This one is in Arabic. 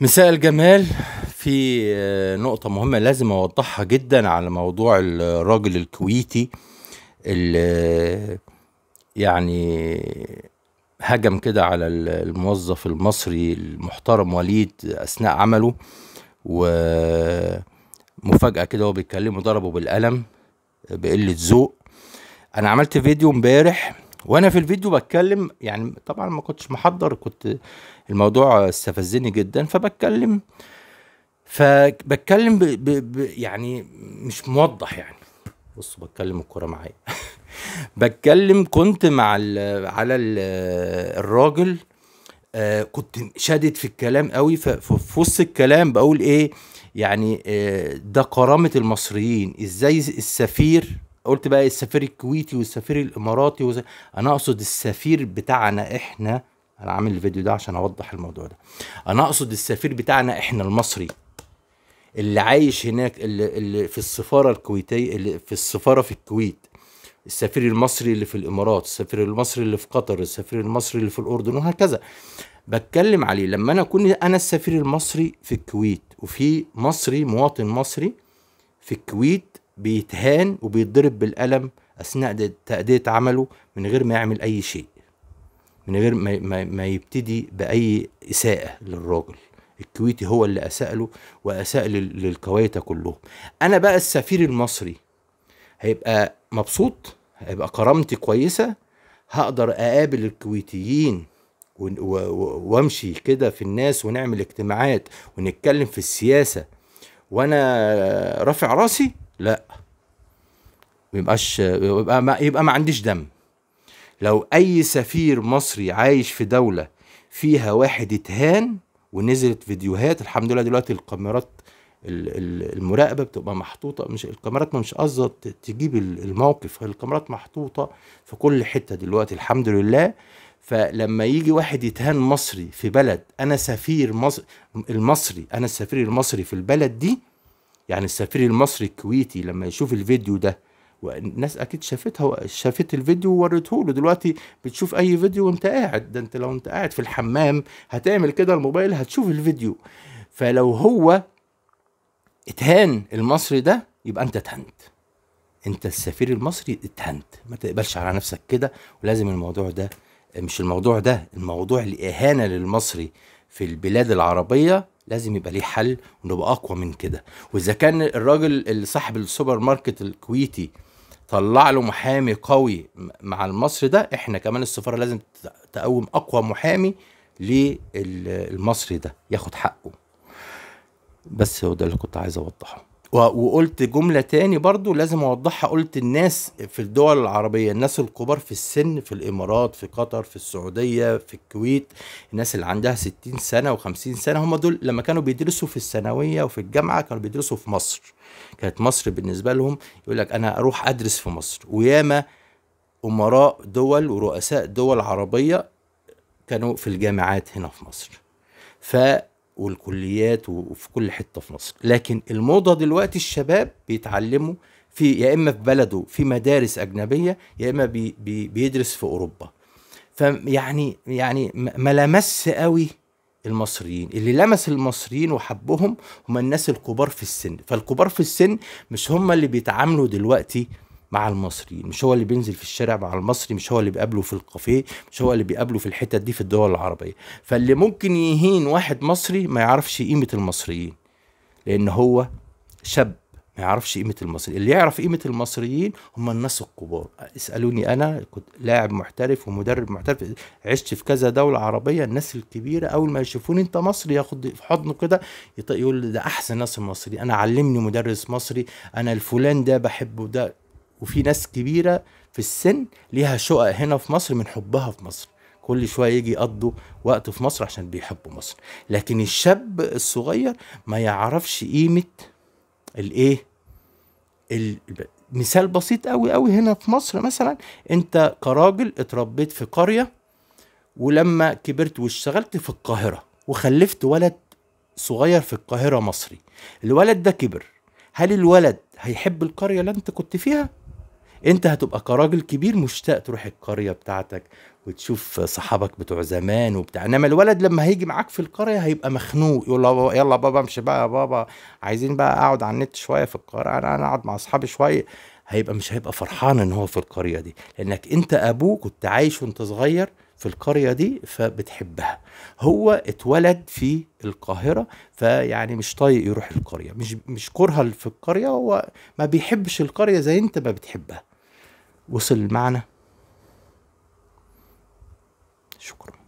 مساء الجمال في آه، نقطة مهمة لازم أوضحها جدا على موضوع الراجل الكويتي اللي آه، يعني هجم كده على الموظف المصري المحترم وليد أثناء عمله ومفاجأة كده وهو بيتكلم وضربه بالقلم بقلة ذوق أنا عملت فيديو امبارح وانا في الفيديو بتكلم يعني طبعا ما كنتش محضر كنت الموضوع استفزني جدا فبتكلم فبتكلم ب ب ب يعني مش موضح يعني بصوا بتكلم الكوره معايا بتكلم كنت مع ال على ال الراجل آه كنت شادد في الكلام قوي ففي وسط الكلام بقول ايه يعني آه ده كرامه المصريين ازاي السفير قلت بقى السفير الكويتي والسفير الاماراتي وز... انا اقصد السفير بتاعنا احنا انا عامل الفيديو ده عشان اوضح الموضوع ده انا اقصد السفير بتاعنا احنا المصري اللي عايش هناك اللي, اللي في السفاره الكويتيه اللي في السفاره في الكويت السفير المصري اللي في الامارات السفير المصري اللي في قطر السفير المصري اللي في الاردن وهكذا بتكلم عليه لما انا اكون انا السفير المصري في الكويت وفي مصري مواطن مصري في الكويت بيتهان وبيتضرب بالقلم اثناء تأدية عمله من غير ما يعمل اي شيء من غير ما, ما, ما يبتدي باي اساءة للراجل الكويتي هو اللي اساء له واساء للكويتة كلهم انا بقى السفير المصري هيبقى مبسوط هيبقى كرامتي كويسة هقدر اقابل الكويتيين وامشي كده في الناس ونعمل اجتماعات ونتكلم في السياسه وانا رافع راسي لا ميبقاش يبقى ما, يبقى ما عنديش دم لو اي سفير مصري عايش في دوله فيها واحد اتهان ونزلت فيديوهات الحمد لله دلوقتي الكاميرات المراقبه بتبقى محطوطه مش الكاميرات مش قصده تجيب الموقف الكاميرات محطوطه في كل حته دلوقتي الحمد لله فلما يجي واحد يتهان مصري في بلد انا سفير مصر المصري انا السفير المصري في البلد دي يعني السفير المصري الكويتي لما يشوف الفيديو ده والناس اكيد شافتها شافت الفيديو ووريته له دلوقتي بتشوف اي فيديو وانت قاعد ده انت لو انت قاعد في الحمام هتعمل كده الموبايل هتشوف الفيديو فلو هو اتهان المصري ده يبقى انت اتهنت انت السفير المصري اتهنت ما تقبلش على نفسك كده ولازم الموضوع ده مش الموضوع ده الموضوع الاهانه للمصري في البلاد العربيه لازم يبقى ليه حل ونبقى اقوى من كده واذا كان الراجل اللي صاحب السوبر ماركت الكويتي طلع له محامي قوي مع المصري ده احنا كمان السفاره لازم تقوم اقوى محامي للمصري ده ياخد حقه بس هو ده اللي كنت عايز اوضحه وقلت جملة تاني برضو لازم أوضحها قلت الناس في الدول العربية الناس الكبار في السن في الإمارات في قطر في السعودية في الكويت الناس اللي عندها 60 سنة و50 سنة هم دول لما كانوا بيدرسوا في الثانوية وفي الجامعة كانوا بيدرسوا في مصر كانت مصر بالنسبة لهم يقول لك أنا أروح أدرس في مصر وياما أمراء دول ورؤساء دول عربية كانوا في الجامعات هنا في مصر ف والكليات وفي كل حته في مصر لكن الموضه دلوقتي الشباب بيتعلموا في يا اما في بلده في مدارس اجنبيه يا اما بي بي بيدرس في اوروبا فيعني يعني ما لمس قوي المصريين اللي لمس المصريين وحبهم هم الناس الكبار في السن فالكبار في السن مش هم اللي بيتعاملوا دلوقتي مع المصري مش هو اللي بينزل في الشارع مع المصري مش هو اللي بيقابله في الكافيه مش هو اللي بيقابله في الحتت دي في الدول العربيه فاللي ممكن يهين واحد مصري ما يعرفش قيمه المصريين لان هو شاب ما يعرفش قيمه المصريين اللي يعرف قيمه المصريين هم الناس الكبار اسالوني انا كنت لاعب محترف ومدرب محترف عشت في كذا دوله عربيه الناس الكبيره اول ما يشوفوني انت مصري ياخد في حضنه كده يقول ده احسن ناس المصري انا علمني مدرس مصري انا الفلان ده بحبه ده وفي ناس كبيره في السن ليها شقق هنا في مصر من حبها في مصر كل شويه يجي يقضوا وقت في مصر عشان بيحبوا مصر لكن الشاب الصغير ما يعرفش قيمه الايه مثال بسيط قوي قوي هنا في مصر مثلا انت كراجل اتربيت في قريه ولما كبرت واشتغلت في القاهره وخلفت ولد صغير في القاهره مصري الولد ده كبر هل الولد هيحب القريه اللي انت كنت فيها انت هتبقى كراجل كبير مشتاق تروح القريه بتاعتك وتشوف صحابك بتوع زمان وبتاع انما الولد لما هيجي معاك في القريه هيبقى مخنوق يقول بابا يلا بابا امشي بقى يا بابا عايزين بقى اقعد على النت شويه في القريه انا انا اقعد مع اصحابي شويه هيبقى مش هيبقى فرحان ان هو في القريه دي لانك انت ابوه كنت عايش وانت صغير في القريه دي فبتحبها هو اتولد في القاهره فيعني مش طايق يروح القريه مش مش كرها في القريه هو ما بيحبش القريه زي انت ما بتحبها وصل المعنى شكرا